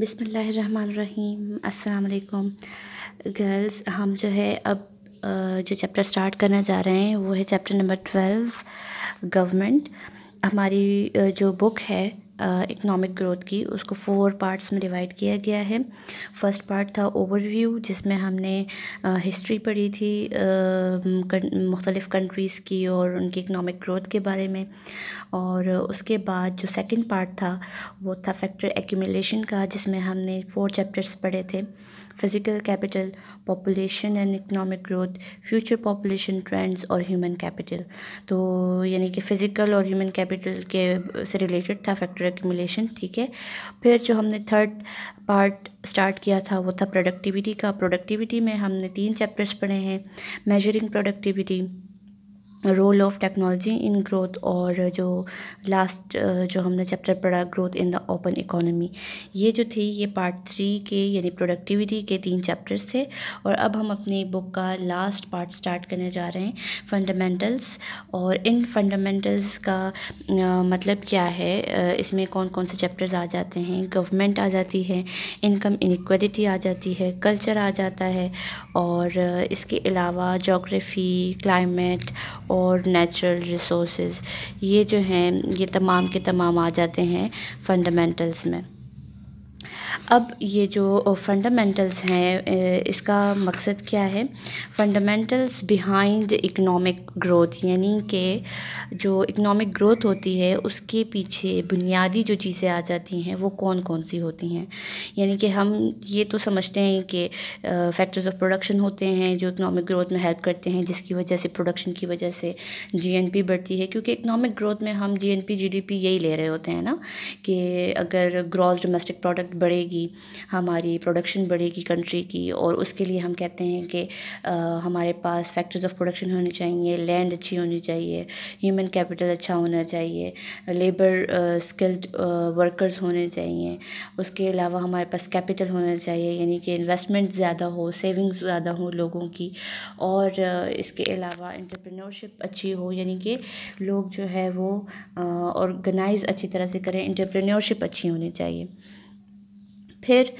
बिसमीम अल्लाम गर्ल्स हम जो है अब जो चैप्टर स्टार्ट करने जा रहे हैं वो है चैप्टर नंबर ट्वेल्व गवर्नमेंट हमारी जो बुक है इकनॉमिक ग्रोथ की उसको फोर पार्ट्स में डिवाइड किया गया है फर्स्ट पार्ट था ओवरव्यू जिसमें हमने हिस्ट्री पढ़ी थी मुख्तलिफ़ कंट्रीज़ की और उनकी इकनॉमिक ग्रोथ के बारे में और उसके बाद जो सेकंड पार्ट था वो था फैक्टर एक्यूमिलेशन का जिसमें हमने फोर चैप्टर्स पढ़े थे physical capital, population and economic growth, future population trends और human capital. तो यानी कि physical और human capital के से related था factor accumulation ठीक है फिर जो हमने third पार्ट स्टार्ट किया था वो था प्रोडक्टिविटी का प्रोडक्टिविटी में हमने तीन चैप्टर्स पढ़े हैं measuring productivity role of technology in growth और जो लास्ट जो हमने चैप्टर पढ़ा growth in the open economy ये जो थी ये पार्ट थ्री के यानी प्रोडक्टिविटी के तीन चैप्टर्स थे और अब हम अपनी बुक का लास्ट पार्ट स्टार्ट करने जा रहे हैं फंडामेंटल्स और इन फंडामेंटल्स का आ, मतलब क्या है इसमें कौन कौन से चैप्टर्स आ जाते हैं गवर्नमेंट आ जाती है इनकम इनक्वलिटी आ जाती है कल्चर आ जाता है और इसके अलावा जोग्राफ़ी क्लाइमेट और नेचुरल रिसोर्सेज ये जो हैं ये तमाम के तमाम आ जाते हैं फंडामेंटल्स में अब ये जो फंडामेंटल्स हैं इसका मकसद क्या है फंडामेंटल्स बिहाइंड इकनॉमिक ग्रोथ यानी कि जो इकनॉमिक ग्रोथ होती है उसके पीछे बुनियादी जो चीज़ें आ जाती हैं वो कौन कौन सी होती हैं यानी कि हम ये तो समझते हैं कि फैक्टर्स ऑफ प्रोडक्शन होते हैं जो इकनॉमिक ग्रोथ में हेल्प करते हैं जिसकी वजह से प्रोडक्शन की वजह से जी बढ़ती है क्योंकि इकनॉमिक ग्रोथ में हम जी एन यही ले रहे होते हैं ना कि अगर ग्रॉस डोमेस्टिक प्रोडक्ट प्रोडक्ट बढ़ेगी हमारी प्रोडक्शन बढ़ेगी कंट्री की और उसके लिए हम कहते हैं कि आ, हमारे पास फैक्ट्रीज ऑफ प्रोडक्शन होनी चाहिए लैंड अच्छी होनी चाहिए ह्यूमन कैपिटल अच्छा होना चाहिए लेबर स्किल्ड वर्कर्स होने चाहिए उसके अलावा हमारे पास कैपिटल होना चाहिए यानी कि इन्वेस्टमेंट ज़्यादा हो सेविंग्स ज़्यादा हो लोगों की और इसके अलावा इंटरप्रेन्योरशिप अच्छी हो यानी कि लोग जो है वो ऑर्गेनाइज़ अच्छी तरह से करें इंटरप्रेन्योरशिप अच्छी होनी चाहिए फिर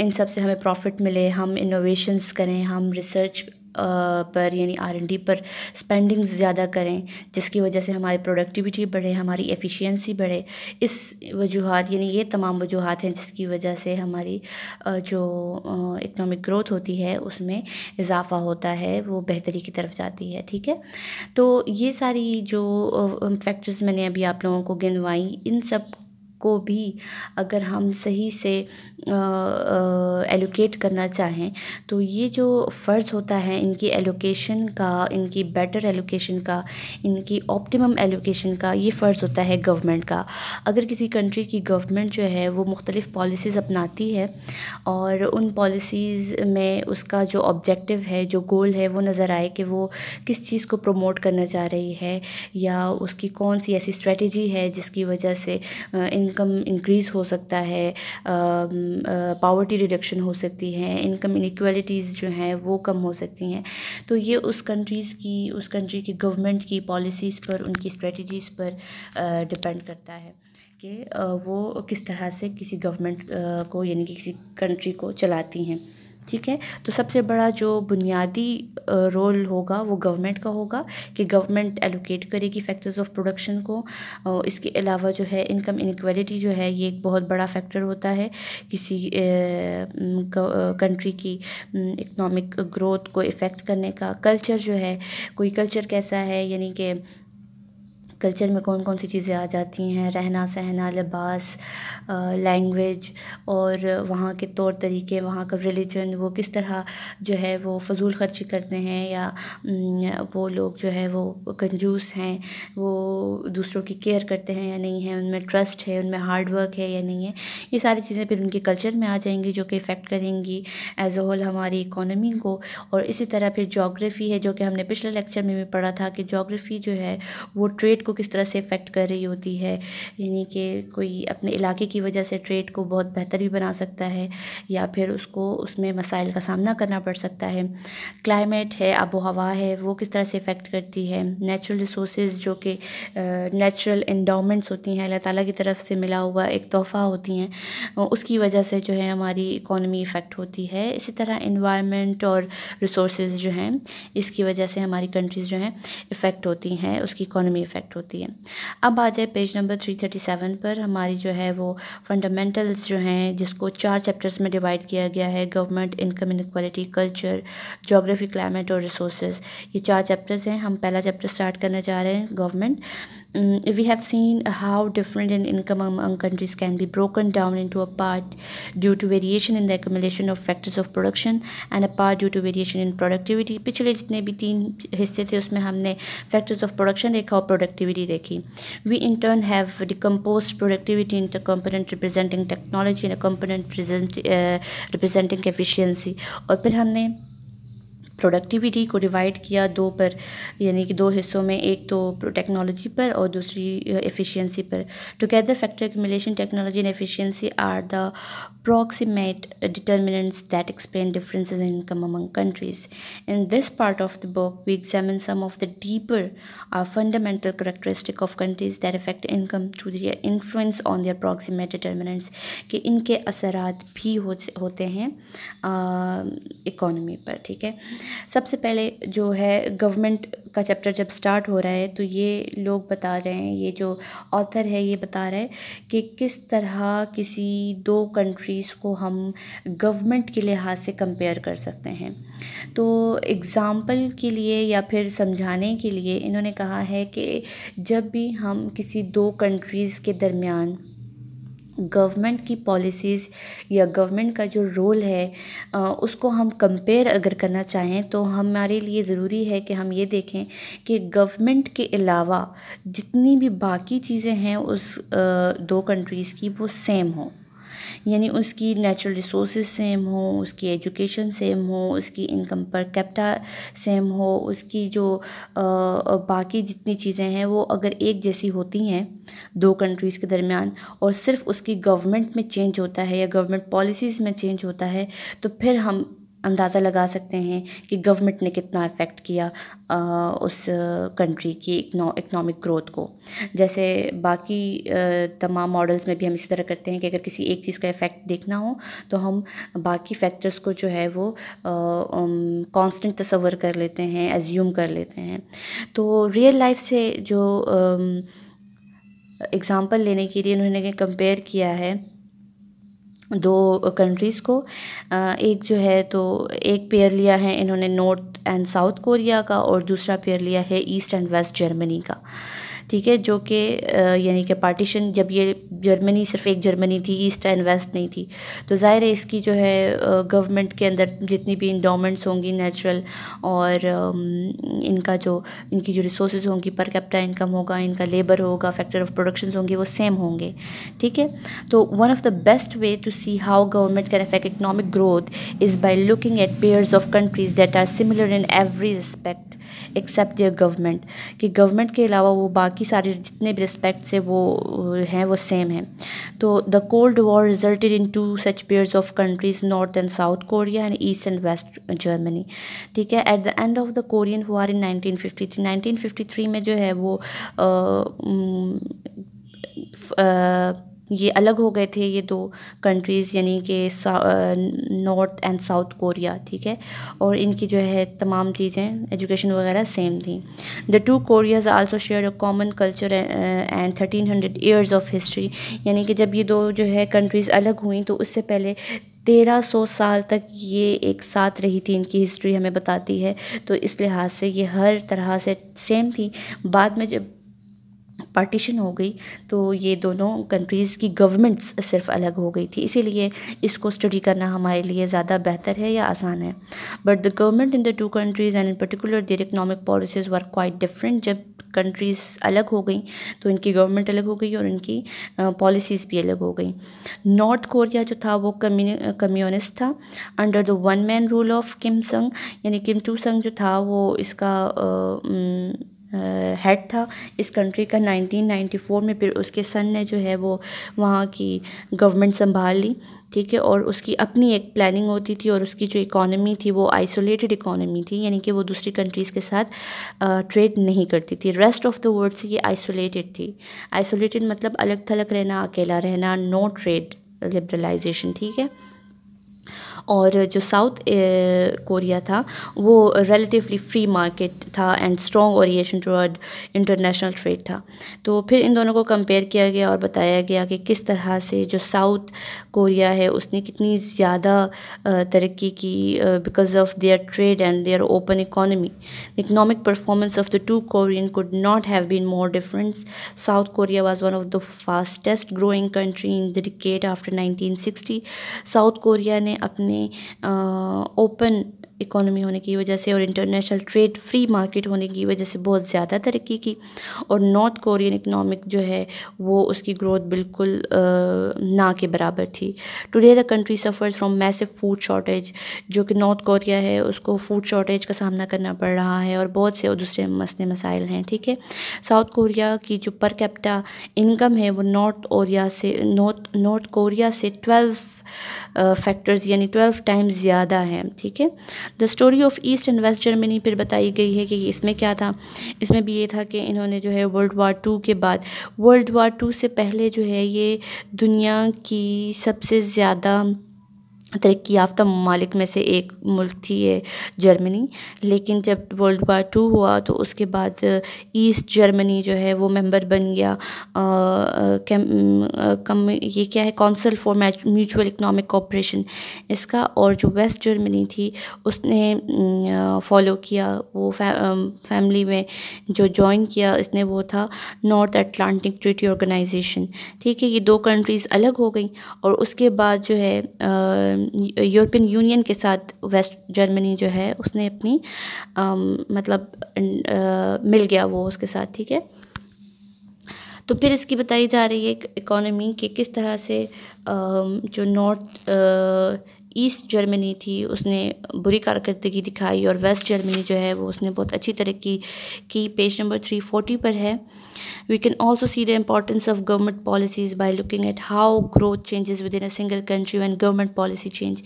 इन सब से हमें प्रॉफिट मिले हम इनोवेशंस करें हम रिसर्च पर यानी आर एंड डी पर स्पेंडिंग ज़्यादा करें जिसकी वजह से हमारी प्रोडक्टिविटी बढ़े हमारी एफिशिएंसी बढ़े इस वजूहत यानी ये तमाम वजूहत हैं जिसकी वजह से हमारी जो इकनॉमिक ग्रोथ होती है उसमें इजाफ़ा होता है वो बेहतरी की तरफ जाती है ठीक है तो ये सारी जो फैक्टर्स मैंने अभी आप लोगों को गिनवाई इन सब को भी अगर हम सही से एलोकेट करना चाहें तो ये जो फ़र्ज़ होता है इनकी एलोकेशन का इनकी बेटर एलोकेशन का इनकी ऑप्टिमम एलोकेशन का ये फ़र्ज़ होता है गवर्नमेंट का अगर किसी कंट्री की गवर्नमेंट जो है वो मुख्तलिफ़ पॉलिसीज़ अपनाती है और उन पॉलिसीज़ में उसका जो ऑब्जेक्टिव है जो गोल है वो नज़र आए कि वो किस चीज़ को प्रमोट करना चाह रही है या उसकी कौन सी ऐसी स्ट्रेटजी है जिसकी वजह से इन इनकम इंक्रीज़ हो सकता है पावर्टी रिडक्शन हो सकती है इनकम इनक्वलिटीज़ जो हैं वो कम हो सकती हैं तो ये उस कंट्रीज़ की उस कंट्री की गवर्नमेंट की पॉलिसीज़ पर उनकी स्ट्रेटजीज़ पर डिपेंड करता है कि वो किस तरह से किसी गवर्नमेंट को यानी कि किसी कंट्री को चलाती हैं ठीक है तो सबसे बड़ा जो बुनियादी रोल होगा वो गवर्नमेंट का होगा कि गवर्नमेंट एलोकेट करेगी फैक्टर्स ऑफ प्रोडक्शन को इसके अलावा जो है इनकम इनक्वालिटी जो है ये एक बहुत बड़ा फैक्टर होता है किसी कंट्री की इकनॉमिक ग्रोथ को इफ़ेक्ट करने का कल्चर जो है कोई कल्चर कैसा है यानी कि कल्चर में कौन कौन सी चीज़ें आ जाती हैं रहना सहना लिबास लैंग्वेज और वहाँ के तौर तरीके वहाँ का रिलीजन वो किस तरह जो है वो फ़जूल खर्ची करते हैं या वो लोग जो है वो कंजूस हैं वो दूसरों की केयर करते हैं या नहीं है उनमें ट्रस्ट है उनमें हार्ड वर्क है या नहीं है ये सारी चीज़ें फिर उनके कल्चर में आ जाएंगी जो कि इफ़ेक्ट करेंगी एज़ होल हमारी इकोनॉमी को और इसी तरह फिर जोग्राफ़ी है जो कि हमने पिछले लेक्चर में भी पढ़ा था कि जोग्राफ़ी जो है वो ट्रेड को को किस तरह से इफ़ेक्ट कर रही होती है यानी कि कोई अपने इलाके की वजह से ट्रेड को बहुत बेहतर भी बना सकता है या फिर उसको उसमें मसाइल का सामना करना पड़ सकता है क्लाइमेट है आबो हवा है वो किस तरह से इफ़ेक्ट करती है नेचुरल रिसोर्स जो कि नेचुरल इंडामेंट्स होती हैं अल्लाह ताली की तरफ से मिला हुआ एक तोहफ़ा होती हैं उसकी वजह से जो है हमारी इकोनमी इफ़ेक्ट होती है इसी तरह इन्वायरमेंट और रिसोर्स जो हैं इसकी वजह से हमारी कंट्रीज़ जो हैं इफ़ेक्ट होती हैं उसकी इकोनॉमी इफ़ेक्ट होती है होती है अब आ जाए page number three thirty seven पर हमारी जो है वो फंडामेंटल्स जो हैं जिसको चार चैप्टर्स में डिवाइड किया गया है government income inequality culture geography climate और रिसोर्स ये चार चैप्टर्स हैं हम पहला चैप्टर स्टार्ट करने जा रहे हैं government Mm, we have seen how different in income among countries can be broken down into a part due to variation in the accumulation of factors of production and a part due to variation in productivity पिछले जितने भी तीन हिस्से थे we in turn have decomposed productivity into component representing technology and a component uh, representing efficiency और फिर हमने productivity को डिवाइड किया दो पर यानी कि दो हिस्सों में एक तो टेक्नोलॉजी पर और दूसरी एफिशिएंसी uh, पर together factor accumulation technology and efficiency are the approximate determinants that explain differences in income among countries. In this part of the book, we examine some of the deeper uh, fundamental characteristic of countries that affect income through their influence on the approximate determinants के इनके असरात भी हो होते हैं economy पर ठीक है सबसे पहले जो है गवर्नमेंट का चैप्टर जब स्टार्ट हो रहा है तो ये लोग बता रहे हैं ये जो ऑथर है ये बता रहा है कि किस तरह किसी दो कंट्री कंट्रीज़ को हम गवर्नमेंट के लिहाज से कंपेयर कर सकते हैं तो एग्ज़ाम्पल के लिए या फिर समझाने के लिए इन्होंने कहा है कि जब भी हम किसी दो कंट्रीज़ के दरमियान गवर्नमेंट की पॉलिसीज़ या गवर्नमेंट का जो रोल है आ, उसको हम कंपेयर अगर करना चाहें तो हमारे लिए ज़रूरी है कि हम ये देखें कि गवर्नमेंट के अलावा जितनी भी बाकी चीज़ें हैं उस आ, दो कंट्रीज़ की वो सेम हों यानी उसकी नेचुरल रिसोर्स सेम हो उसकी एजुकेशन सेम हो उसकी इनकम पर कैप्टा सेम हो उसकी जो आ, बाकी जितनी चीज़ें हैं वो अगर एक जैसी होती हैं दो कंट्रीज़ के दरमियान और सिर्फ उसकी गवर्नमेंट में चेंज होता है या गवर्नमेंट पॉलिसीज़ में चेंज होता है तो फिर हम अंदाज़ा लगा सकते हैं कि गवर्नमेंट ने कितना इफ़ेक्ट किया उस कंट्री की इकनॉमिक ग्रोथ को जैसे बाकी तमाम मॉडल्स में भी हम इसी तरह करते हैं कि अगर किसी एक चीज़ का इफ़ेक्ट देखना हो तो हम बाकी फैक्टर्स को जो है वो कांस्टेंट तस्वर कर लेते हैं एज्यूम कर लेते हैं तो रियल लाइफ से जो एग्ज़ाम्पल लेने के लिए उन्होंने कंपेयर किया है दो कंट्रीज़ को एक जो है तो एक पेयर लिया है इन्होंने नॉर्थ एंड साउथ कोरिया का और दूसरा पेयर लिया है ईस्ट एंड वेस्ट जर्मनी का ठीक है जो कि यानी कि पार्टीशन जब ये जर्मनी सिर्फ एक जर्मनी थी ईस्ट एंड वेस्ट नहीं थी तो ज़ाहिर है इसकी जो है गवर्नमेंट के अंदर जितनी भी इंडोमेंट्स होंगी नेचुरल और इनका जो इनकी जो रिसोर्स होंगी पर कैप्टा इनकम होगा इनका लेबर होगा फैक्टर ऑफ प्रोडक्शन होंगे वो सेम होंगे ठीक है तो one of the best way to see how government can affect economic growth is by looking at pairs of countries that are similar in every respect except their government कि government के अलावा वो बाकी सारे जितने भी रिस्पेक्ट से वो हैं वो सेम हैं तो the cold war resulted in to such pairs of countries North and South Korea and East and West Germany ठीक है at the end of the Korean war in fifty three में जो है वो आ, ये अलग हो गए थे ये दो कंट्रीज़ यानी कि नॉर्थ एंड साउथ कोरिया ठीक है और इनकी जो है तमाम चीज़ें एजुकेशन वगैरह सेम थी the two Koreas also share a common culture and thirteen hundred years of history यानी कि जब ये दो जो है कंट्रीज़ अलग हुई तो उससे पहले तेरह सौ साल तक ये एक साथ रही थी इनकी हिस्ट्री हमें बताती है तो इस लिहाज से ये हर तरह से सेम थी बाद में जब पार्टीशन हो गई तो ये दोनों कंट्रीज़ की गवर्नमेंट्स सिर्फ अलग हो गई थी इसीलिए इसको स्टडी करना हमारे लिए ज़्यादा बेहतर है या आसान है but the government in the two countries and in particular their economic policies were quite different जब कंट्रीज़ अलग हो गई तो इनकी गवर्नमेंट अलग हो गई और इनकी पॉलिसीज़ भी अलग हो गई नॉर्थ कोरिया जो था वो कम्युनिस्ट था under the one man rule of Kim Sung यानी किम टू संग जो था वो इसका आ, हेड था इस कंट्री का 1994 में फिर उसके सन ने जो है वो वहाँ की गवर्नमेंट संभाल ली ठीक है और उसकी अपनी एक प्लानिंग होती थी और उसकी जो इकॉनमी थी वो आइसोलेटेड इकॉनमी थी यानी कि वो दूसरी कंट्रीज़ के साथ ट्रेड नहीं करती थी रेस्ट ऑफ द वर्ल्ड से ये आइसोलेटेड थी आइसोलेटेड मतलब अलग थलग रहना अकेला रहना नो ट्रेड लिबरलाइजेशन ठीक है और जो साउथ कोरिया था वो रिलेटिवली फ्री मार्केट था and strong orientation toward international trade था तो फिर इन दोनों को कंपेयर किया गया और बताया गया कि किस तरह से जो साउथ कोरिया है उसने कितनी ज़्यादा तरक्की की because of their trade and their open economy economic performance of the two Korean could not have been more difference South Korea was one of the fastest growing country in the decade after nineteen South Korea ने अपने अपने open economy होने की वजह से और international trade free market होने की वजह से बहुत ज़्यादा तरक्की की और नॉर्थ कोरियन इकनॉमिक जो है वो उसकी ग्रोथ बिल्कुल ना के बराबर थी today the country suffers from massive food shortage जो कि नॉर्थ कोरिया है उसको फूड शॉर्टेज का सामना करना पड़ रहा है और बहुत से और दूसरे मसले मसाइल हैं ठीक है साउथ कोरिया की जो पर कैप्टा इनकम है वो नॉर्थ कोरिया से नॉर्थ नॉर्थ कोरिया से ट्वेल्व फैक्टर्स यानी ट्वेल्व टाइम्स ज़्यादा है ठीक है the story of East and West Germany फिर बताई गई है कि इसमें क्या था इसमें भी ये था कि इन्होंने जो है वर्ल्ड वार टू के बाद वर्ल्ड वार टू से पहले जो है ये दुनिया की सबसे ज़्यादा तरक्की याफ़्ता ममालिक में से एक मुल्क थी ये जर्मनी लेकिन जब वर्ल्ड वार टू हुआ तो उसके बाद ईस्ट uh, जर्मनी जो है वो मेंबर बन गया uh, uh, कम ये क्या है council for mutual economic cooperation इसका और जो वेस्ट जर्मनी थी उसने फॉलो mm, किया वो फै, फैमिली um, में जो जॉइन किया इसने वो था नॉर्थ अटलान्टिक ट्रीटी ऑर्गेनाइजेशन ठीक है ये दो कंट्रीज़ अलग हो गई और उसके बाद जो है आ, यूरोपियन यूनियन के साथ वेस्ट जर्मनी जो है उसने अपनी मतलब अं, मिल गया वो उसके साथ ठीक है तो फिर इसकी बताई जा रही है इकोनॉमी कि किस तरह से जो नॉर्थ ईस्ट जर्मनी थी उसने बुरी कारकर्दगी दिखाई और वेस्ट जर्मनी जो है वो उसने बहुत अच्छी तरक्की की पेज नंबर थ्री फोर्टी पर है We can also see the importance of government policies by looking at how growth changes within a single country when government policy change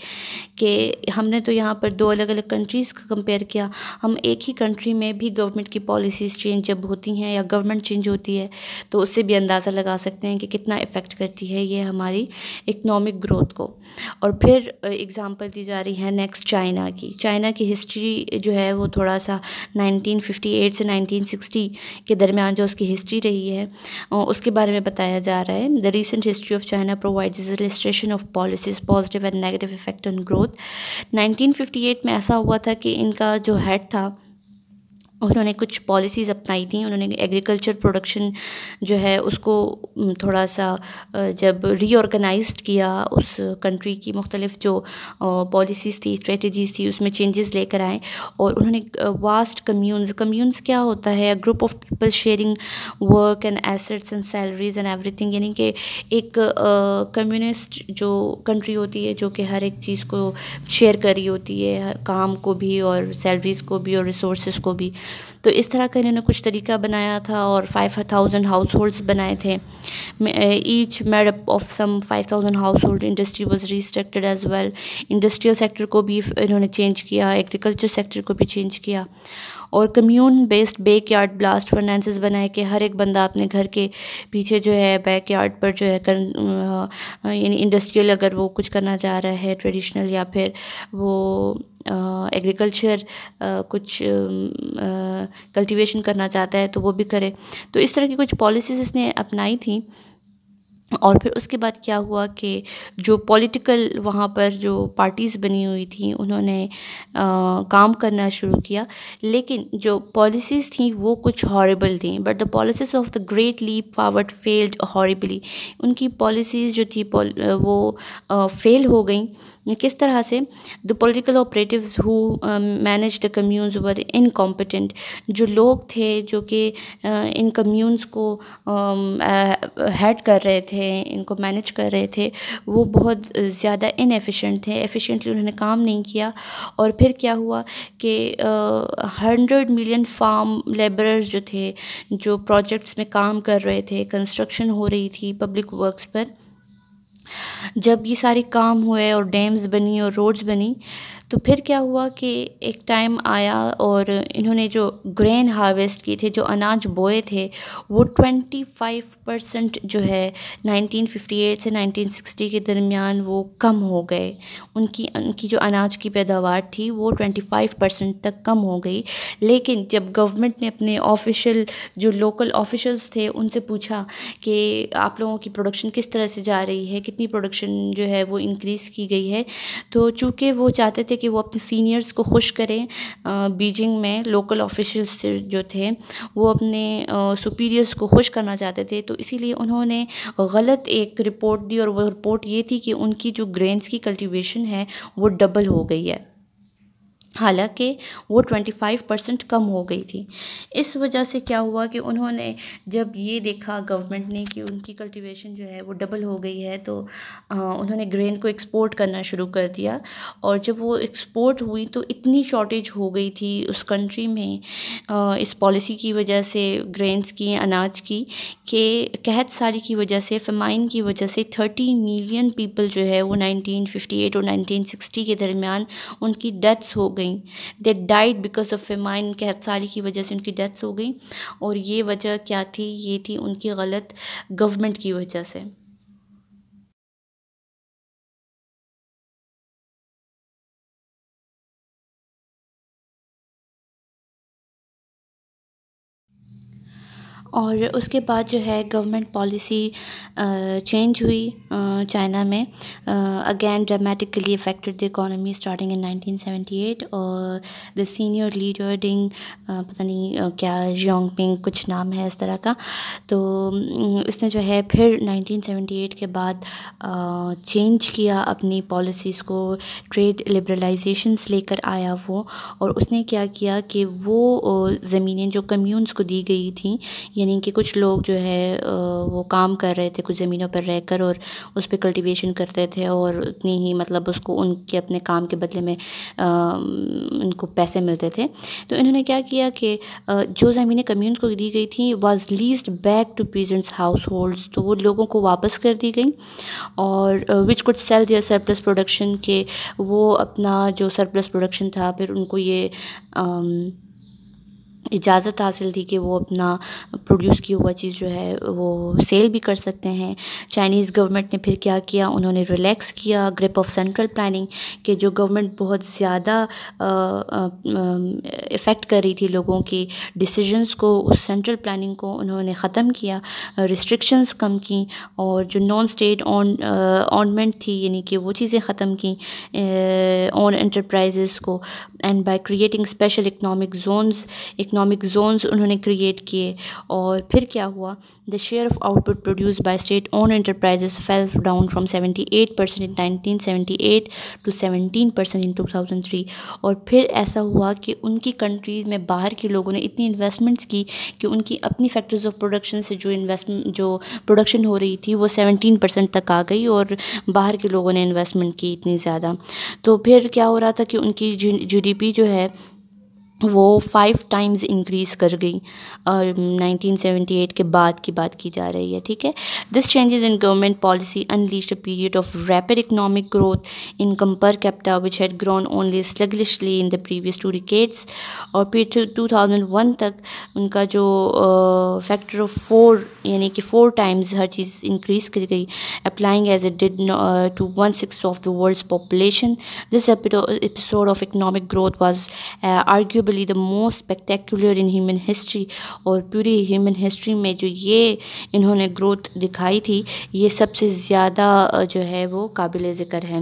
के हमने तो यहाँ पर दो अलग अलग कंट्रीज़ का कंपेयर किया हम एक ही कंट्री में भी गवर्नमेंट की पॉलिसीज़ चेंज जब होती हैं या गवर्नमेंट चेंज होती है तो उससे भी अंदाज़ा लगा सकते हैं कि कितना इफ़ेक्ट करती है ये हमारी इकनॉमिक ग्रोथ को और फिर एग्ज़ाम्पल दी जा रही है नेक्स्ट चाइना की चाइना की हिस्ट्री जो है वो थोड़ा सा 1958 से 1960 के दरमियान जो उसकी हिस्ट्री रही है उसके बारे में बताया जा रहा है the recent history of China provides registration of policies positive and negative effect on growth 1958 में ऐसा हुआ था कि इनका जो हेड था उन्होंने कुछ पॉलिसीज़ अपनाई थी उन्होंने एग्रीकल्चर प्रोडक्शन जो है उसको थोड़ा सा जब रीऑर्गेनाइज किया उस कंट्री की मुख्तलिफ जो पॉलिसीज़ थी स्ट्रेटजीज़ थी उसमें चेंजेस लेकर आए और उन्होंने वास्ट कम्यून्स कम्यून्स क्या होता है group of people sharing work and assets and salaries and every यानी कि एक कम्यूनिस्ट जो कंट्री होती है जो कि हर एक चीज़ को शेयर करी होती है काम को भी और सैलरीज़ को भी और रिसोर्स को भी तो इस तरह का इन्होंने कुछ तरीका बनाया था और फाइव थाउजेंड हाउस होल्ड्स बनाए थे each made up of some five thousand household industry was restructured as well industrial sector को भी इन्होंने चेंज किया एग्रीकल्चर सेक्टर को भी चेंज किया और commune based backyard blast finances बनाए कि हर एक बंदा अपने घर के पीछे जो है बैक यार्ड पर जो है यानी इंडस्ट्रियल अगर वो कुछ करना चाह रहा है ट्रेडिशनल या फिर वो एग्रीकल्चर कुछ कल्टीवेशन करना चाहता है तो वो भी करे तो इस तरह की कुछ पॉलिसीज़ इसने अपनाई थी और फिर उसके बाद क्या हुआ कि जो पॉलिटिकल वहाँ पर जो पार्टीज़ बनी हुई थी उन्होंने आ, काम करना शुरू किया लेकिन जो पॉलिसीज़ थी वो कुछ हॉरेबल थी but the policies of the great leap forward failed horribly उनकी पॉलिसीज़ जो थी वो आ, फेल हो गई किस तरह से the political operative who manage the communes were incompetent जो लोग थे जो कि uh, इन कम्यून्स को हेड um, uh, कर रहे थे इनको मैनेज कर रहे थे वो बहुत ज़्यादा इनफिशेंट थे एफिशेंटली उन्होंने काम नहीं किया और फिर क्या हुआ कि हंड्रेड मिलियन फार्म लेबरर्स जो थे जो प्रोजेक्ट्स में काम कर रहे थे कंस्ट्रक्शन हो रही थी पब्लिक वर्क्स पर जब ये सारे काम हुए और डैम्स बनी और रोड्स बनी तो फिर क्या हुआ कि एक टाइम आया और इन्होंने जो ग्रेन हार्वेस्ट की थे जो अनाज बोए थे वो ट्वेंटी फाइव परसेंट जो है नाइनटीन फिफ्टी एट से नाइनटीन सिक्सटी के दरमियान वो कम हो गए उनकी उनकी जो अनाज की पैदावार थी वो ट्वेंटी फाइव परसेंट तक कम हो गई लेकिन जब गवर्नमेंट ने अपने ऑफिशियल जो लोकल ऑफिशल्स थे उनसे पूछा कि आप लोगों की प्रोडक्शन किस तरह से जा रही है कितनी प्रोडक्शन जो है वो इंक्रीज़ की गई है तो चूँकि वो चाहते थे थे कि वो अपने सीनियर्स को खुश करें बीजिंग में लोकल ऑफिशल्स जो थे वो अपने सुपीरियर्स को खुश करना चाहते थे तो इसीलिए उन्होंने गलत एक रिपोर्ट दी और वो रिपोर्ट ये थी कि उनकी जो ग्रेन्स की कल्टीवेशन है वो डबल हो गई है हालांकि वो ट्वेंटी फाइव परसेंट कम हो गई थी इस वजह से क्या हुआ कि उन्होंने जब ये देखा गवर्नमेंट ने कि उनकी कल्टीवेशन जो है वो डबल हो गई है तो आ, उन्होंने ग्रेन को एक्सपोर्ट करना शुरू कर दिया और जब वो एक्सपोर्ट हुई तो इतनी शॉर्टेज हो गई थी उस कंट्री में आ, इस पॉलिसी की वजह से ग्रेन्स की अनाज की कि कहत सारी की वजह से फमाइन की वजह से थर्टी मिलियन पीपल जो है वो नाइनटीन फिफ्टी एट और नाइनटीन सिक्सटी के दरमियान उनकी डेथ्स हो गई गई they died because of famine कहतसाली की वजह से उनकी डेथ्स हो गई और ये वजह क्या थी ये थी उनकी गलत गवर्नमेंट की वजह से और उसके बाद जो है गवर्नमेंट पॉलिसी चेंज हुई चाइना में again dramatically affected the economy starting in 1978 और द सीनियर लीडर डिंग पता नहीं क्या जोंगपिंग कुछ नाम है इस तरह का तो इसने जो है फिर 1978 के बाद चेंज किया अपनी पॉलिसीज़ को ट्रेड लिबरलाइजेशन लेकर आया वो और उसने क्या किया कि वो ज़मीनें जो कम्यून्स को दी गई थी यानी कि कुछ लोग जो है वो काम कर रहे थे कुछ ज़मीनों पर रह कर और उस पर कल्टिवेशन करते थे और उतनी ही मतलब उसको उनके अपने काम के बदले में उनको पैसे मिलते थे तो इन्होंने क्या किया कि जो ज़मीनें कम्यून को दी गई थी was leased back to peasants households तो वो लोगों को वापस कर दी गई और which could sell their surplus production के वो अपना जो सरप्लस प्रोडक्शन था फिर उनको ये आ, इजाज़त हासिल थी कि वो अपना प्रोड्यूस किया हुआ चीज़ जो है वो सेल भी कर सकते हैं चाइनीज़ गवर्नमेंट ने फिर क्या किया उन्होंने रिलैक्स किया ग्रिप ऑफ सेंट्रल प्लानिंग कि जो गवर्नमेंट बहुत ज़्यादा इफ़ेक्ट कर रही थी लोगों की डिसीजंस को उस सेंट्रल प्लानिंग को उन्होंने ख़त्म किया रिस्ट्रिक्शंस कम की और जो नॉन स्टेट ऑन ऑनमेंट थी यानी कि वो चीज़ें ख़त्म की ऑन एंटरप्राइज़ को and by creating special economic zones economic zones उन्होंने क्रिएट किए और फिर क्या हुआ the share of output produce by state own enterprises fell down from 78 percent in 1978 to 17 percent in 2003 और फिर ऐसा हुआ कि उनकी कंट्रीज़ में बाहर के लोगों ने इतनी इन्वेस्टमेंट्स की कि उनकी अपनी फैक्ट्रीज ऑफ प्रोडक्शन से जो इन्वेस्टमेंट जो प्रोडक्शन हो रही थी वो सेवनटीन परसेंट तक आ गई और बाहर के लोगों ने इन्वेस्टमेंट की इतनी ज़्यादा तो फिर क्या हो रहा था कि उनकी जी जो है वो फाइव टाइम्स इंक्रीज़ कर गई और 1978 के बाद की बात की जा रही है ठीक है this changes in government policy unleash a period of rapid economic growth income per capita which had grown only sluggishly in the previous two decades और फिर 2001 तक उनका जो फैक्टर ऑफ फोर यानी कि फोर टाइम्स हर चीज़ इंक्रीज़ कर गई applying as a did to one six of the world's population this episode of economic growth was argue probably the most spectacular in human history और पूरी human history में जो ये इन्होंने ग्रोथ दिखाई थी ये सबसे ज़्यादा जो है वो काबिल ज़िक्र है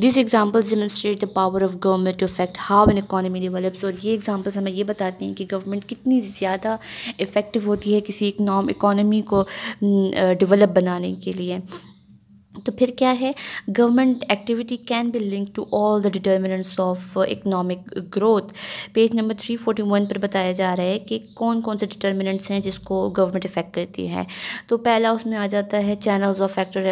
this examples demonstrate the power of government to affect how an economy develops और ये एग्जाम्पल्स हमें ये बताते हैं कि गवर्नमेंट कितनी ज़्यादा इफेक्टिव होती है किसी इकनॉम इकानमी को डिवेलप बनाने के लिए तो फिर क्या है government activity can be link to all the determinants of economic growth page number three forty one पर बताया जा रहा है कि कौन कौन से डिटर्मिनेंट्स हैं जिसको गवर्नमेंट इफेक्ट करती है तो पहला उसमें आ जाता है channels of factor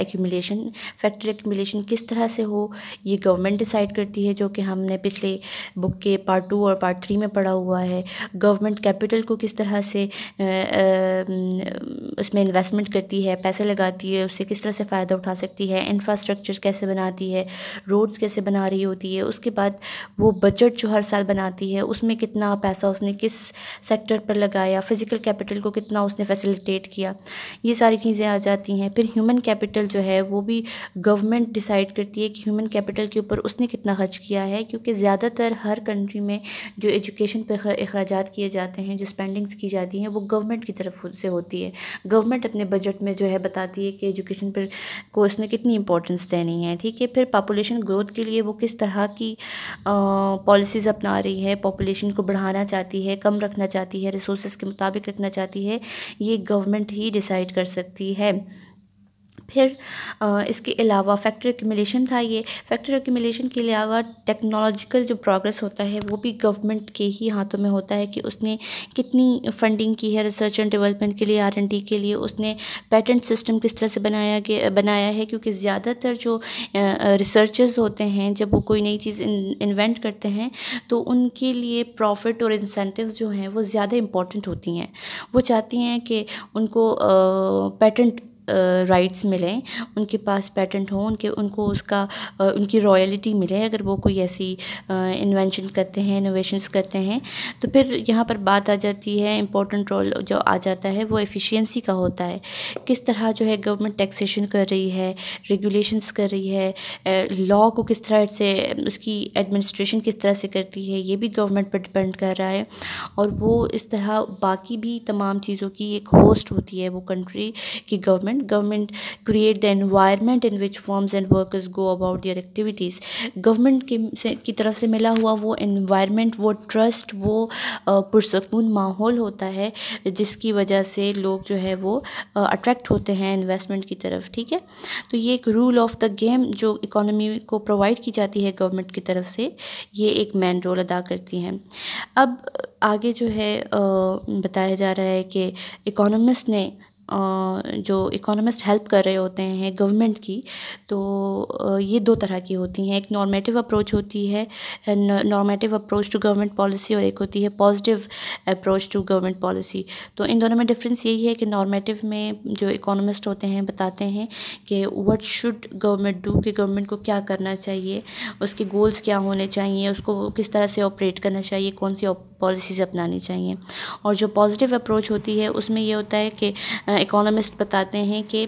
accumulation factor accumulation किस तरह से हो ये गवर्नमेंट डिसाइड करती है जो कि हमने पिछले बुक के पार्ट टू और पार्ट थ्री में पढ़ा हुआ है गवर्नमेंट कैपिटल को किस तरह से uh, uh, उसमें इन्वेस्टमेंट करती है पैसे लगाती है उससे किस तरह से फ़ायदा फ़ायदा उठा सकती है इंफ्रास्ट्रक्चर कैसे बनाती है रोड्स कैसे बना रही होती है उसके बाद वो बजट जो हर साल बनाती है उसमें कितना पैसा उसने किस सेक्टर पर लगाया फ़िज़िकल कैपिटल को कितना उसने फैसिलिटेट किया ये सारी चीज़ें आ जाती हैं फिर ह्यूमन कैपिटल जो है वो भी गवर्नमेंट डिसाइड करती है कि ह्यूमन कैपिटल के ऊपर उसने कितना खर्च किया है क्योंकि ज़्यादातर हर कंट्री में जो एजुकेशन पर अखराज किए जाते हैं जो स्पेंडिंग्स की जाती हैं वो गवर्नमेंट की तरफ से होती है गवर्नमेंट अपने बजट में जो है बताती है कि एजुकेशन पर को उसने कितनी इंपॉर्टेंस देनी है ठीक है फिर पॉपुलेशन ग्रोथ के लिए वो किस तरह की पॉलिसीज़ अपना रही है पॉपुलेशन को बढ़ाना चाहती है कम रखना चाहती है रिसोर्स के मुताबिक रखना चाहती है ये गवर्नमेंट ही डिसाइड कर सकती है फिर इसके अलावा फैक्ट्री एक्यूमिलेशन था ये फैक्ट्री एक्यूमिलेशन के अलावा टेक्नोलॉजिकल जो प्रोग्रेस होता है वो भी गवर्नमेंट के ही हाथों में होता है कि उसने कितनी फंडिंग की है रिसर्च एंड डेवलपमेंट के लिए आर एंड डी के लिए उसने पेटेंट सिस्टम किस तरह से बनाया गया बनाया है क्योंकि ज़्यादातर जो रिसर्चर्स होते हैं जब वो कोई नई चीज़ इन्वेंट करते हैं तो उनके लिए प्रॉफिट और इंसेंटिव जो हैं वो ज़्यादा इम्पॉर्टेंट होती हैं वो चाहती हैं कि उनको पेटेंट राइट्स मिलें उनके पास पेटेंट हो उनके उनको उसका उनकी रॉयल्टी मिले अगर वो कोई ऐसी इन्वेंशन करते हैं इनोवेशंस करते हैं तो फिर यहाँ पर बात आ जाती है इम्पोर्टेंट रोल जो आ जाता है वो एफिशिएंसी का होता है किस तरह जो है गवर्नमेंट टैक्सेशन कर रही है रेगुलेशंस कर रही है लॉ को किस तरह से उसकी एडमिनिस्ट्रेशन किस तरह से करती है ये भी गवर्नमेंट पर डिपेंड कर रहा है और वो इस तरह बाकी भी तमाम चीज़ों की एक होस्ट होती है वो कंट्री की government government government create the environment in which firms and workers go about their activities government की से की तरफ से मिला हुआ वो environment वो trust वो पुरसकून माहौल होता है जिसकी वजह से लोग जो है वो अट्रैक्ट होते हैं इन्वेस्टमेंट की तरफ ठीक है तो ये एक रूल ऑफ द गेम जो इकोनॉमी को प्रोवाइड की जाती है गवर्नमेंट की तरफ से ये एक मैन रोल अदा करती हैं अब आगे जो है बताया जा रहा है कि इकोनॉमिस्ट ने जो इकोनॉमिस्ट हेल्प कर रहे होते हैं गवर्नमेंट की तो ये दो तरह की होती हैं एक नॉर्मेटिव अप्रोच होती है normative approach to government policy और एक होती है positive approach to government policy तो इन दोनों में डिफरेंस यही है कि नॉर्मेटिव में जो इकोनॉमिस्ट होते हैं बताते हैं कि वट शुड गवर्नमेंट डू कि गवर्नमेंट को क्या करना चाहिए उसके गोल्स क्या होने चाहिए उसको किस तरह से ऑपरेट करना चाहिए कौन सी पॉलिसीज़ अपनानी चाहिए और जो पॉजिटिव अप्रोच होती है उसमें यह होता है कि इकोनॉमिस्ट बताते हैं कि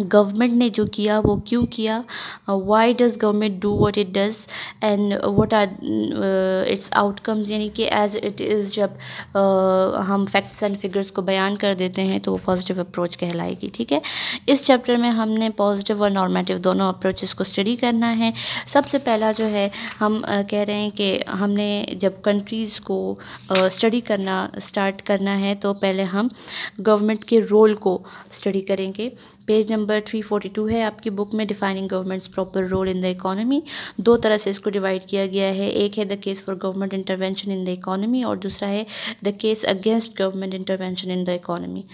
गवर्नमेंट ने जो किया वो क्यों किया why does government do what it does and what are its outcomes यानी कि एज़ इट इज़ जब uh, हम फैक्ट्स एंड फिगर्स को बयान कर देते हैं तो वो पॉजिटिव अप्रोच कहलाएगी ठीक है इस चैप्टर में हमने पॉजिटिव और नॉर्मेटिव दोनों अप्रोचेस को स्टडी करना है सबसे पहला जो है हम uh, कह रहे हैं कि हमने जब कंट्रीज़ को स्टडी uh, करना स्टार्ट करना है तो पहले हम गवर्नमेंट के रोल को स्टडी करेंगे पेज नंबर नंबर 342 है आपकी बुक में defining government's proper role in the economy दो तरह से इसको डिवाइड किया गया है एक है the case for government intervention in the economy और दूसरा है the case against government intervention in the economy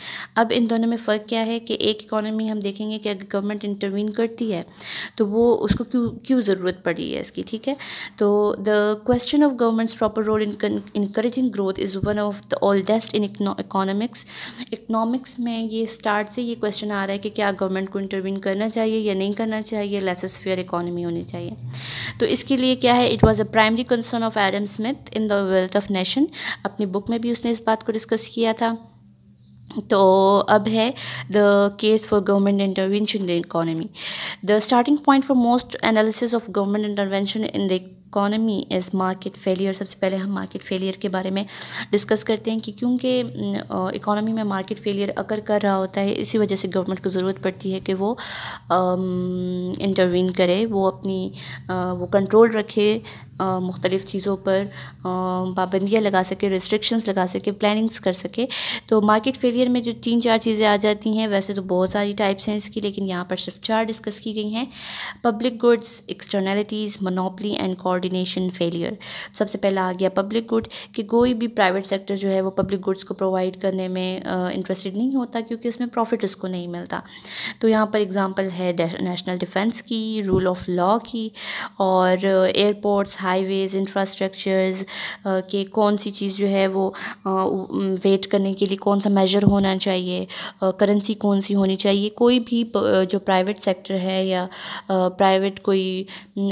अब इन दोनों में फ़र्क क्या है कि एक इकोनॉमी हम देखेंगे कि अगर गवर्नमेंट इंटरवीन करती है तो वो उसको क्यों क्यों ज़रूरत पड़ी है इसकी ठीक है तो the question of government's proper role in increasing growth is one of the oldest in economics economics में ये स्टार्ट से ये क्वेश्चन आ रहा है कि क्या गवर्नमेंट गवर्नमेंट को इंटरवीन करना चाहिए या नहीं करना चाहिए लेसेस फेयर इकोनॉमी होनी चाहिए तो इसके लिए क्या है it was a primary concern of Adam Smith in the wealth of nation अपनी बुक में भी उसने इस बात को डिस्कस किया था तो अब है the case for government intervention in the economy the starting point for most analysis of government intervention in the economy as market failure सबसे पहले हम मार्केट फेलियर के बारे में डिस्कस करते हैं कि क्योंकि इकॉनमी में मार्केट फेलियर अगर कर रहा होता है इसी वजह से गवर्नमेंट को ज़रूरत पड़ती है कि वो इंटरवीन करे वो अपनी आ, वो कंट्रोल रखे मुख्तलिफ़ चीज़ों पर पाबंदियाँ लगा सके रिस्ट्रिक्शंस लगा सके प्लानिंग्स कर सके तो मार्केट फेलियर में जो तीन चार चीज़ें आ जाती हैं वैसे तो बहुत सारी टाइप्स हैं इसकी लेकिन यहाँ पर सिर्फ चार डिस्कस की गई हैं public goods externalities monopoly and coordination failure सबसे पहला आ गया पब्लिक गुड कि कोई भी प्राइवेट सेक्टर जो है वो पब्लिक गुड्स को प्रोवाइड करने में इंटरेस्टेड नहीं होता क्योंकि उसमें प्रॉफिट उसको नहीं मिलता तो यहाँ पर एग्ज़ाम्पल है नेशनल डिफेंस की रूल ऑफ लॉ की और एयरपोर्ट्स हाईवेज़ इंफ्रास्ट्रक्चर्स के कौन सी चीज़ जो है वो वेट uh, करने के लिए कौन सा मेजर होना चाहिए करेंसी uh, कौन सी होनी चाहिए कोई भी uh, जो प्राइवेट सेक्टर है या प्राइवेट कोई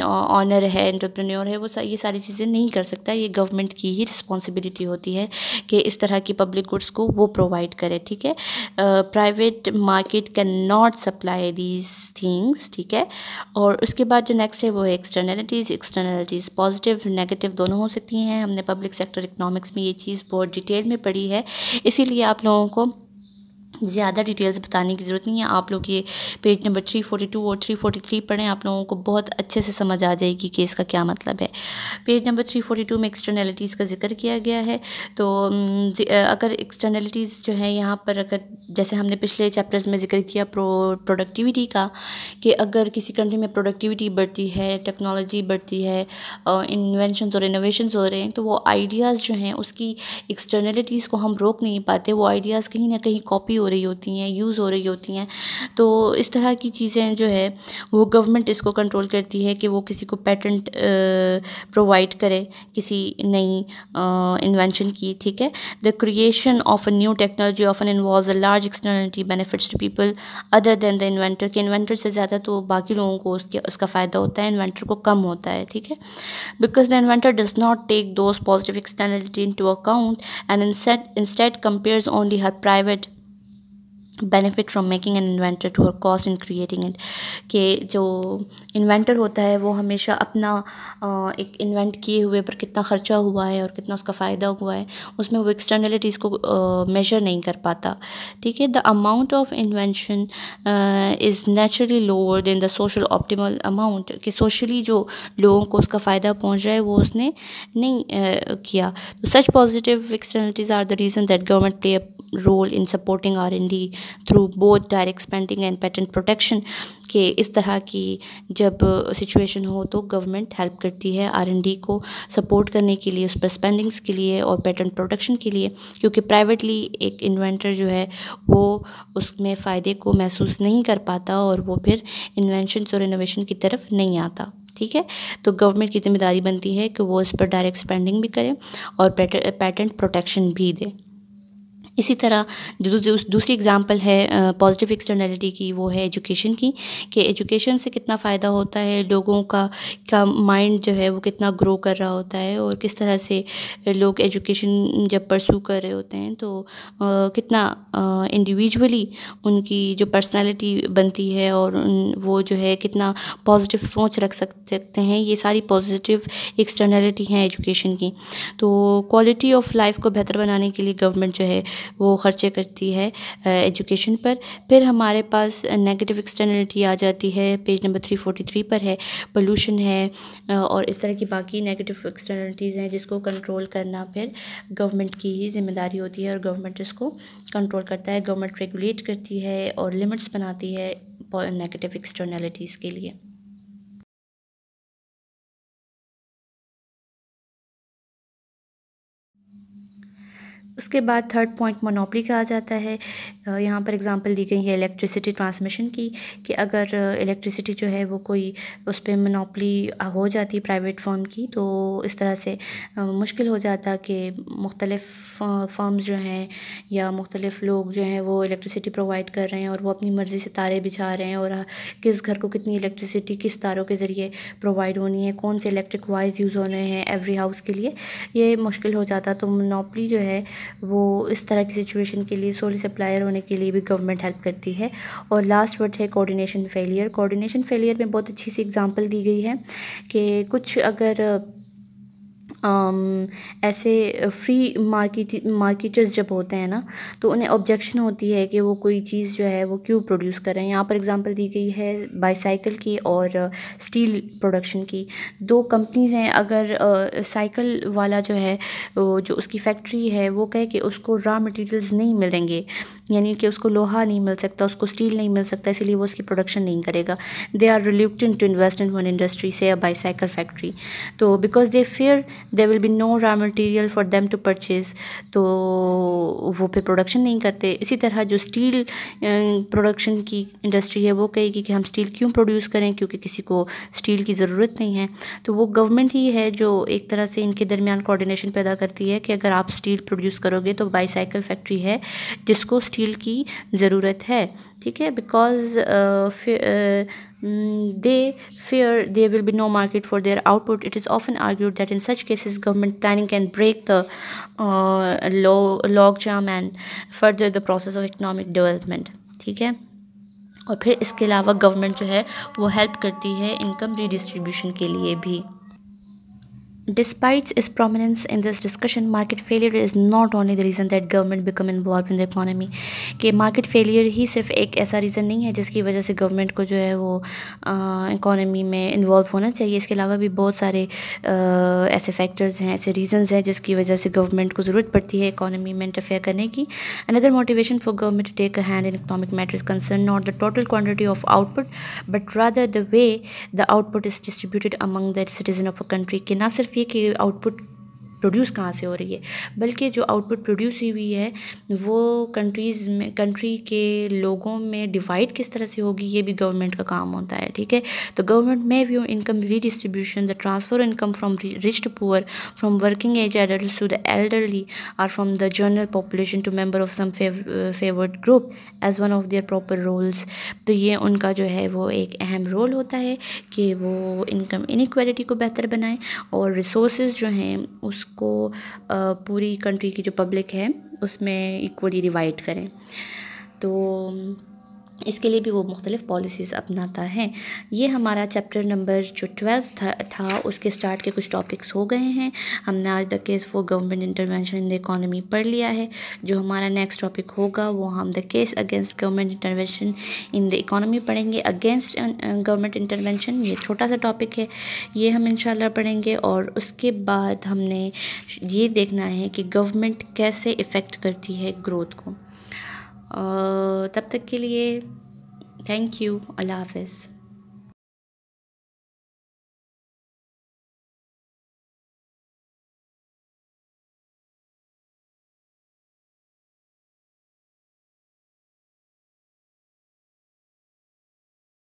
ऑनर है इंटरप्रेन्योर है वो सा, ये सारी चीज़ें नहीं कर सकता ये गवर्नमेंट की ही रिस्पॉन्सिबिलिटी होती है कि इस तरह की पब्लिक गुड्स को वो प्रोवाइड करे ठीक है private market cannot supply these things ठीक है और उसके बाद जो नेक्स्ट है वो है एक्सटर्नैलिटीज़ एक्सटर्नैलिटीज़ पॉजिटिव नेगेटिव दोनों हो सकती हैं हमने पब्लिक सेक्टर इकनॉमिक्स में ये चीज़ बहुत डिटेल में पढ़ी है इसीलिए आप लोगों को ज़्यादा डिटेल्स बताने की ज़रूरत नहीं है आप लोग ये page number three forty two और थ्री फोर्टी थ्री पढ़ें आप लोगों को बहुत अच्छे से समझ आ जाएगी कि इसका क्या मतलब है page number three forty two में एक्सटर्नलिटीज़ का जिक्र किया गया है तो अगर एक्सटर्नलिटीज़ जो है यहाँ पर अगर जैसे हमने पिछले चैप्टर्स में जिक्र किया प्रो प्रोडक्टिविटी का कि अगर किसी कंट्री में प्रोडक्टिविटी बढ़ती है टेक्नोलॉजी बढ़ती है इन्वेंशन और इनोवेशन हो रहे हैं तो वो आइडियाज़ जो हैं उसकी एक्सटर्नलिटीज़ को हम रोक नहीं पाते वो आइडियाज़ कहीं ना कहीं कॉपी हो हो रही होती हैं यूज़ हो रही होती हैं तो इस तरह की चीज़ें जो है वो गवर्नमेंट इसको कंट्रोल करती है कि वो किसी को पेटेंट प्रोवाइड करे किसी नई इन्वेंशन की ठीक है the creation of a new technology of an involve a large externality benefits to people other than the inventor के इन्वेंटर से ज़्यादा तो बाकी लोगों को उसके उसका फ़ायदा होता है इन्वेंटर को कम होता है ठीक है because the inventor does not take those positive externality into account and in instead compares only her private benefit from making an inventor to her cost in creating it कि जो inventor होता है वो हमेशा अपना एक invent किए हुए पर कितना ख़र्चा हुआ है और कितना उसका फ़ायदा हुआ है उसमें वो एक्सटर्नलिटीज़ को मेजर नहीं कर पाता ठीक है the amount of invention is naturally lower than the social optimal amount कि सोशली जो लोगों को उसका फ़ायदा पहुँच रहा है वो उसने नहीं आ, किया such positive externalities are the reason that government play role in supporting R&D through both direct spending and patent protection के इस तरह की जब सिचुएशन हो तो गवर्नमेंट हेल्प करती है आर एन डी को सपोर्ट करने के लिए उस पर स्पेंडिंग्स के लिए और पेटेंट प्रोटेक्शन के लिए क्योंकि प्राइवेटली एक इन्वेंटर जो है वो उसमें फ़ायदे को महसूस नहीं कर पाता और वो फिर इन्वेंशन और इनोवेशन की तरफ नहीं आता ठीक है तो गवर्नमेंट की जिम्मेदारी बनती है कि वो इस पर डायरेक्ट स्पेंडिंग भी करें और पेटेंट पैटेंट प्रोटेक्शन भी दें इसी तरह जो दूसरी एग्ज़ाम्पल है पॉजिटिव एक्सटर्नलिटी की वो है एजुकेशन की कि एजुकेशन से कितना फ़ायदा होता है लोगों का का माइंड जो है वो कितना ग्रो कर रहा होता है और किस तरह से लोग एजुकेशन जब परसू कर रहे होते हैं तो आ, कितना इंडिविजुअली उनकी जो पर्सनालिटी बनती है और उन वो जो है कितना पॉजिटिव सोच रख सकते हैं ये सारी पॉजिटिव एक्सटर्नलिटी हैं एजुकेशन की तो क्वालिटी ऑफ लाइफ को बेहतर बनाने के लिए गवर्नमेंट जो है वो ख़र्चे करती है एजुकेशन पर फिर हमारे पास नेगेटिव एक्सटर्नलिटी आ जाती है page number three forty three पर है पोल्यूशन है और इस तरह की बाकी नेगेटिव एक्सटर्नलिटीज़ हैं जिसको कंट्रोल करना फिर गवर्नमेंट की ही जिम्मेदारी होती है और गवर्नमेंट इसको कंट्रोल करता है गवर्नमेंट रेगुलेट करती है और लिमिट्स बनाती है नेगेटिव एक्सटर्नलिटीज़ के लिए उसके बाद थर्ड पॉइंट मोनोपली का आ जाता है यहाँ पर एग्जांपल दी गई है इलेक्ट्रिसिटी ट्रांसमिशन की कि अगर इलेक्ट्रिसिटी जो है वो कोई उस पर मोनोपली हो जाती प्राइवेट फर्म की तो इस तरह से मुश्किल हो जाता कि मुख्तलिफ फर्म्स जो हैं या मुख्तलिफ लोग जो हैं वो इलेक्ट्रिसिटी प्रोवाइड कर रहे हैं और वो अपनी मर्ज़ी से तारे बिछा रहे हैं और किस घर को कितनी इलेक्ट्रिसिटी किस तारों के ज़रिए प्रोवाइड होनी है कौन से इलेक्ट्रिक वायर्स यूज़ होने हैं एवरी हाउस के लिए ये मुश्किल हो जाता तो मोनोपली जो है वो इस तरह की सिचुएशन के लिए सोली सप्लायर होने के लिए भी गवर्नमेंट हेल्प करती है और लास्ट वर्ड है कोऑर्डिनेशन फेलियर कोऑर्डिनेशन फेलियर में बहुत अच्छी सी एग्जांपल दी गई है कि कुछ अगर ऐसे फ़्री मार्केट मार्केटर्स जब होते हैं ना तो उन्हें ऑब्जेक्शन होती है कि वो कोई चीज़ जो है वो क्यों प्रोड्यूस कर रहे हैं यहाँ पर एग्जांपल दी गई है बाईसाइकिल की और स्टील प्रोडक्शन की दो कंपनीज़ हैं अगर साइकिल वाला जो है वो जो उसकी फैक्ट्री है वो कहे कि उसको रॉ मटेरियल्स नहीं मिलेंगे यानी कि उसको लोहा नहीं मिल सकता उसको स्टील नहीं मिल सकता इसलिए वो उसकी प्रोडक्शन नहीं करेगा they are reluctant to invest in one industry say a bicycle factory तो because they fear they will be no raw material for them to purchase तो वो फिर प्रोडक्शन नहीं करते इसी तरह जो स्टील प्रोडक्शन की इंडस्ट्री है वो कहेगी कि हम स्टील क्यों प्रोड्यूस करें क्योंकि किसी को स्टील की ज़रूरत नहीं है तो वो गवर्नमेंट ही है जो एक तरह से इनके दरमियान कोऑर्डिनेशन पैदा करती है कि अगर आप स्टील प्रोड्यूस करोगे तो बाईसाइकिल फैक्ट्री है जिसको स्टील की ज़रूरत है ठीक है because they fear there will be no market for their output it is often argued that in such cases government planning can break the logjam and further the process of economic development ठीक है और फिर इसके अलावा government जो है वो help करती है इनकम रीडिस्ट्रीब्यूशन के लिए भी Despite its prominence in this discussion, market failure is not only the reason that government become involved in the economy. Okay, market failure is just one such reason, not just because government should be ah, involved ah, in the economy. involved in the economy. Apart from that, there are many factors, such reasons, that cause the government to interfere in the economy. Another motivation for government to take a hand in economic matters concern not the total quantity of output, but rather the way the output is distributed among the citizens of a country. Okay, not देखिए कि output produce कहाँ से हो रही है बल्कि जो output produce हुई हुई है वो कंट्रीज़ में कंट्री के लोगों में डिवाइड किस तरह से होगी ये भी गवर्नमेंट का काम होता है ठीक है तो गवर्नमेंट में view income redistribution the transfer income from rich to poor from working age adult to the elderly or from the general population to member of some favoured group as one of their proper roles तो ये उनका जो है वो एक अहम role होता है कि वो इनकम इनक्वालिटी को बेहतर बनाएँ और रिसोर्स जो हैं उस उसको पूरी कंट्री की जो पब्लिक है उसमें इक्वली डिवाइड करें तो इसके लिए भी वो मुख्तलिफ़ पॉलिसीज़ अपनाता है ये हमारा चैप्टर नंबर जो ट्वेल्व था, था उसके स्टार्ट के कुछ टॉपिक्स हो गए हैं हमने आज the case for government intervention in the economy पढ़ लिया है जो हमारा नेक्स्ट टॉपिक होगा वो हम the case against government intervention in the economy पढ़ेंगे अगेंस्ट गवर्नमेंट इंटरवेंशन ये छोटा सा टॉपिक है ये हम इन पढ़ेंगे और उसके बाद हमने ये देखना है कि गवर्नमेंट कैसे इफ़ेक्ट करती है ग्रोथ को तब तक के लिए थैंक यू अल्लाह हाफिज़